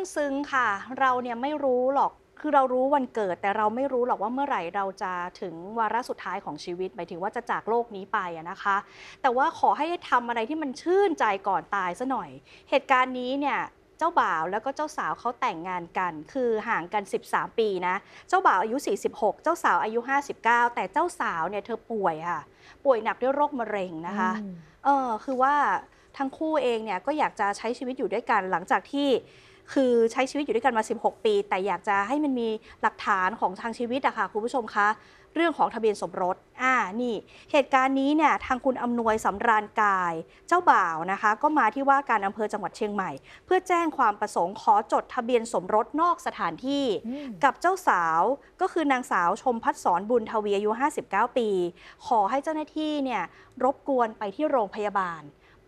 องซึ้งค่ะเราเนี่ยไม่รู้หรอกคือเรารู้วันเกิดแต่เราไม่รู้หรอกว่าเมื่อไหร่เราจะถึงวาระสุดท้ายของชีวิตหมายถึงว่าจะจากโลกนี้ไปนะคะ แต่ว่าขอให้ทำอะไรที่มันชื่นใจก่อนตายซะหน่อย เหตุการณ์นี้เนี่ย เจ้าบ่าวแล้วก็เจ้าสาวเขาแต่งงานกันคือห่างกัน 13 ปีนะเจ้าบ่าวอายุ 46 เจ้าสาวอายุ 59 แต่เจ้าสาวเนี่ยเธอป่วยค่ะ ป่วยหนักด้วยโรคมะเร็งนะคะ เออคือว่าทั้งคู่เองเนี่ยก็อยากจะใช้ชีวิตอยู่ด้วยกันหลังจากที่คือใช้ชีวิตอยู่ด้วยกันมา 16 ปี แต่อยากจะให้มันมีหลักฐานของทางชีวิตอะค่ะคุณผู้ชมคะ เรื่องของทะเบียนสมรส อ่า นี่ เหตุการณ์นี้เนี่ยทางคุณอำนวยสำราญกายเจ้าบ่าวนะคะ ก็มาที่ว่าการอำเภอจังหวัดเชียงใหม่ เพื่อแจ้งความประสงค์ขอจดทะเบียนสมรสนอกสถานที่ กับเจ้าสาวก็คือนางสาวชมพัฒสอนบุญทวีอายุ 59 ปี ขอให้เจ้าหน้าที่เนี่ยรบกวนไปที่โรงพยาบาล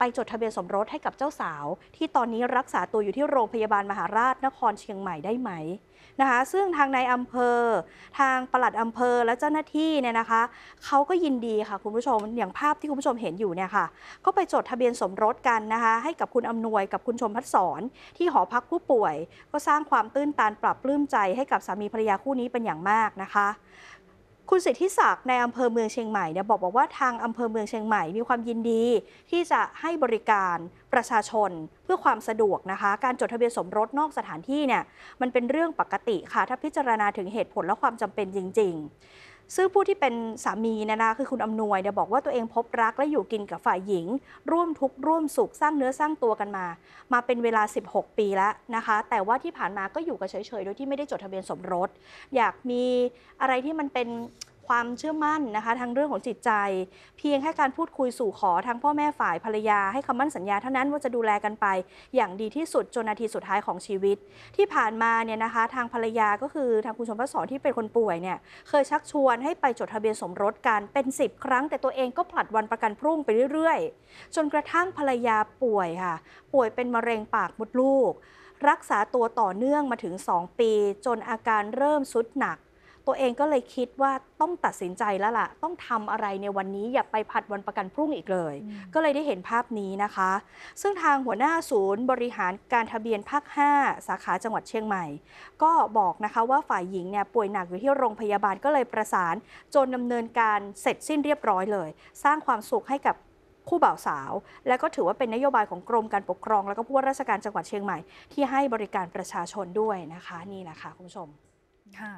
ไปจดทะเบียนสมรสให้กับเจ้าสาวที่ตอนนี้รักษาตัวอยู่ที่โรงพยาบาลมหาราชนครเชียงใหม่ได้ไหมนะคะซึ่งทางนายอำเภอ ทางปลัดอำเภอและเจ้าหน้าที่เนี่ยนะคะเขาก็ยินดีค่ะคุณผู้ชมอย่างภาพที่คุณผู้ชมเห็นอยู่เนี่ยค่ะก็ไปจดทะเบียนสมรสกันนะคะให้กับคุณอำนวยกับคุณชมพัฒสอนที่หอพักผู้ป่วย ก็สร้างความตื้นตันปรับปลื้มใจให้กับสามีภรรยาคู่นี้เป็นอย่างมากนะคะคุณสิทธิศักดิ์ในอำเภอเมืองเชียงใหม่เนี่ยบอกบอกว่าทางอำเภอเมืองเชียงใหม่มีความยินดี ที่จะให้บริการประชาชนเพื่อความสะดวกนะคะ การจดทะเบียนสมรสนอกสถานที่เนี่ย มันเป็นเรื่องปกติค่ะ ถ้าพิจารณาถึงเหตุผลและความจำเป็นจริง ๆซึ่งผู้ที่เป็นสามีนะนะคือคุณอำนวยเนี่ยบอกว่าตัวเองพบรักและอยู่กินกับฝ่ายหญิง ร่วมทุกข์ร่วมสุขสร้างเนื้อสร้างตัวกันมา มาเป็นเวลา 16 ปีแล้วนะคะ แต่ว่าที่ผ่านมาก็อยู่กันเฉยๆ โดยที่ไม่ได้จดทะเบียนสมรส อยากมีอะไรที่มันเป็นความเชื่อมั่นนะคะทางเรื่องของจิตใจ เพียงแค่การพูดคุยสู่ขอทางพ่อแม่ฝ่ายภรรยาให้คำมั่นสัญญาเท่านั้นว่าจะดูแลกันไป อย่างดีที่สุดจนนาทีสุดท้ายของชีวิต ที่ผ่านมาเนี่ยนะคะทางภรรยาก็คือทางคุณชมพศรที่เป็นคนป่วยเนี่ยเคยชักชวนให้ไปจดทะเบียนสมรสกัน เป็น 10 ครั้งแต่ตัวเองก็ผลัดวันประกันพรุ่งไปเรื่อยๆ จนกระทั่งภรรยาป่วยค่ะป่วยเป็นมะเร็งปากมดลูก รักษาตัวต่อเนื่องมาถึง 2 ปี จนอาการเริ่มสุดหนักตัวเองก็เลยคิดว่าต้องตัดสินใจแล้วล่ะ ต้องทำอะไรในวันนี้อย่าไปผัดวันประกันพรุ่งอีกเลย ก็เลยได้เห็นภาพนี้นะคะ ซึ่งทางหัวหน้าศูนย์บริหารการทะเบียนภาค5สาขาจังหวัดเชียงใหม่ ก็บอกนะคะว่าฝ่ายหญิงเนี่ยป่วยหนักอยู่ที่โรงพยาบาลก็เลยประสาน จนดำเนินการเสร็จสิ้นเรียบร้อยเลย สร้างความสุขให้กับคู่บ่าวสาว และก็ถือว่าเป็นนโยบายของกรมการปกครองและก็ผู้ว่าราชการจังหวัดเชียงใหม่ที่ให้บริการประชาชนด้วยนะคะ นี่แหละค่ะคุณผู้ชมค่ะ